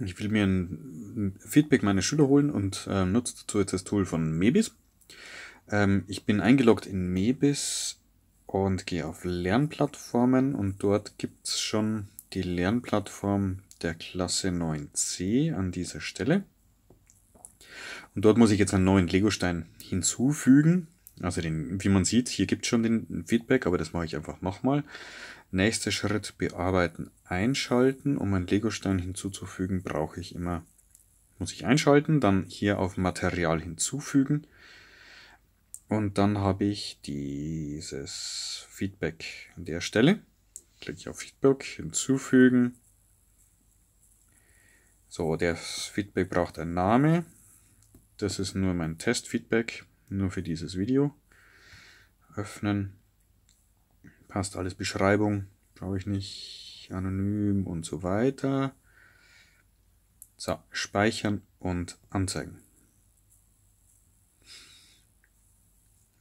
Ich will mir ein Feedback meiner Schüler holen und äh, nutze dazu jetzt das Tool von Mebis. Ähm, ich bin eingeloggt in Mebis und gehe auf Lernplattformen und dort gibt es schon die Lernplattform der Klasse 9c an dieser Stelle. Und dort muss ich jetzt einen neuen Legostein hinzufügen. Also den, wie man sieht, hier gibt es schon den Feedback, aber das mache ich einfach nochmal. Nächster Schritt bearbeiten, einschalten. Um einen Legostein hinzuzufügen, brauche ich immer, muss ich einschalten, dann hier auf Material hinzufügen. Und dann habe ich dieses Feedback an der Stelle. Klicke ich auf Feedback, hinzufügen. So, das Feedback braucht einen Namen. Das ist nur mein Testfeedback nur für dieses Video. Öffnen. Passt alles. Beschreibung brauche ich nicht. Anonym und so weiter. So, speichern und anzeigen.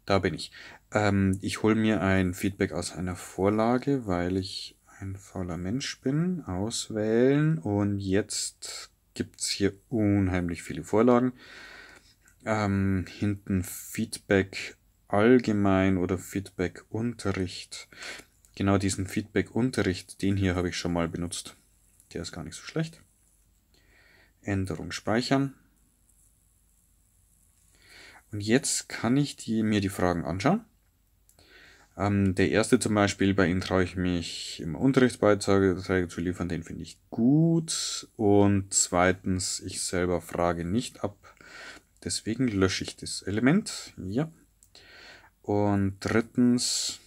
Da bin ich. Ähm, ich hole mir ein Feedback aus einer Vorlage, weil ich ein fauler Mensch bin. Auswählen und jetzt gibt's hier unheimlich viele Vorlagen. Ähm, hinten Feedback allgemein oder Feedback Unterricht. Genau diesen Feedback Unterricht, den hier habe ich schon mal benutzt. Der ist gar nicht so schlecht. Änderung speichern. Und jetzt kann ich die, mir die Fragen anschauen. Ähm, der erste zum Beispiel, bei ihm traue ich mich im Unterrichtsbeiträge zu liefern, den finde ich gut. Und zweitens, ich selber frage nicht ab. Deswegen lösche ich das Element. Ja. Und drittens,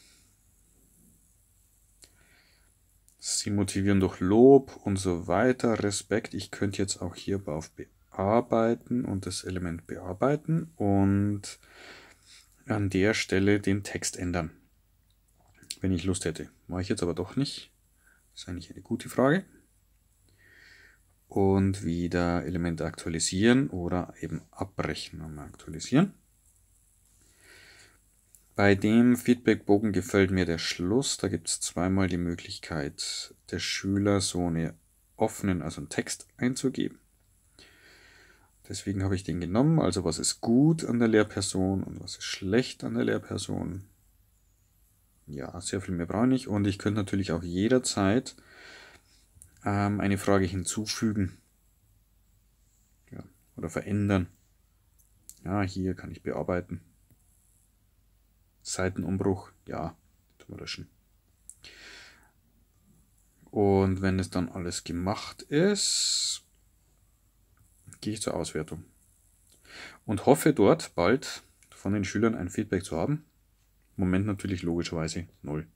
sie motivieren durch Lob und so weiter, Respekt. Ich könnte jetzt auch hier auf bearbeiten und das Element bearbeiten und an der Stelle den Text ändern. Wenn ich Lust hätte. Mache ich jetzt aber doch nicht. Das ist eigentlich eine gute Frage und wieder Elemente aktualisieren oder eben abbrechen und aktualisieren. Bei dem Feedbackbogen gefällt mir der Schluss. Da gibt es zweimal die Möglichkeit, der Schüler so einen offenen, also einen Text einzugeben. Deswegen habe ich den genommen. Also was ist gut an der Lehrperson und was ist schlecht an der Lehrperson. Ja, sehr viel mehr brauche ich nicht. Und ich könnte natürlich auch jederzeit ähm, eine Frage hinzufügen ja, oder verändern. Ja, hier kann ich bearbeiten. Seitenumbruch, ja, tun wir löschen. Und wenn es dann alles gemacht ist, gehe ich zur Auswertung. Und hoffe dort bald von den Schülern ein Feedback zu haben. Moment natürlich logischerweise null.